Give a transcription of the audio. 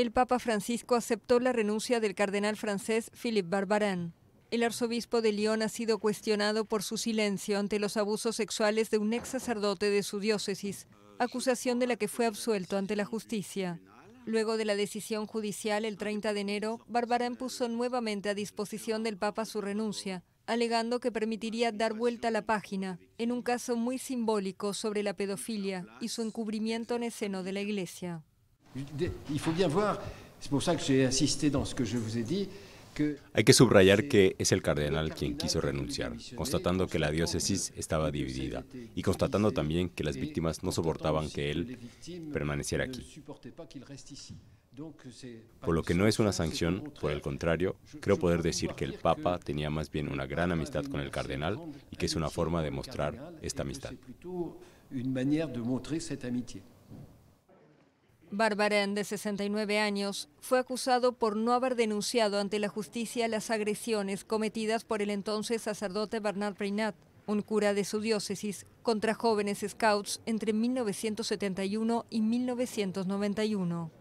el Papa Francisco aceptó la renuncia del cardenal francés Philippe Barbarin. El arzobispo de Lyon ha sido cuestionado por su silencio ante los abusos sexuales de un ex sacerdote de su diócesis, acusación de la que fue absuelto ante la justicia. Luego de la decisión judicial el 30 de enero, Barbarin puso nuevamente a disposición del Papa su renuncia, alegando que permitiría dar vuelta a la página en un caso muy simbólico sobre la pedofilia y su encubrimiento en el seno de la Iglesia que hay que subrayar que es el cardenal quien quiso renunciar, constatando que la diócesis estaba dividida y constatando también que las víctimas no soportaban que él permaneciera aquí. Por lo que no es una sanción, por el contrario, creo poder decir que el Papa tenía más bien una gran amistad con el cardenal y que es una forma de mostrar esta amistad. Barbarán, de 69 años, fue acusado por no haber denunciado ante la justicia las agresiones cometidas por el entonces sacerdote Bernard Reynat, un cura de su diócesis, contra jóvenes scouts entre 1971 y 1991.